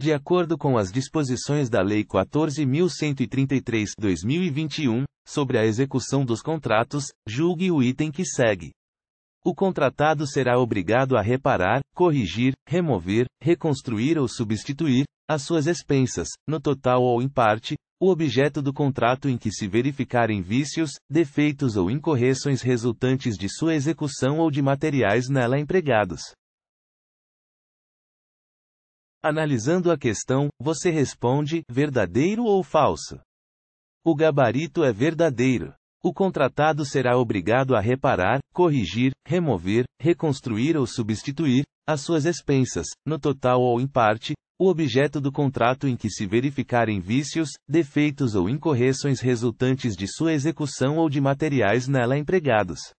De acordo com as disposições da Lei 14.133-2021, sobre a execução dos contratos, julgue o item que segue. O contratado será obrigado a reparar, corrigir, remover, reconstruir ou substituir, às suas expensas, no total ou em parte, o objeto do contrato em que se verificarem vícios, defeitos ou incorreções resultantes de sua execução ou de materiais nela empregados. Analisando a questão, você responde: verdadeiro ou falso? O gabarito é verdadeiro. O contratado será obrigado a reparar, corrigir, remover, reconstruir ou substituir, a suas expensas, no total ou em parte, o objeto do contrato em que se verificarem vícios, defeitos ou incorreções resultantes de sua execução ou de materiais nela empregados.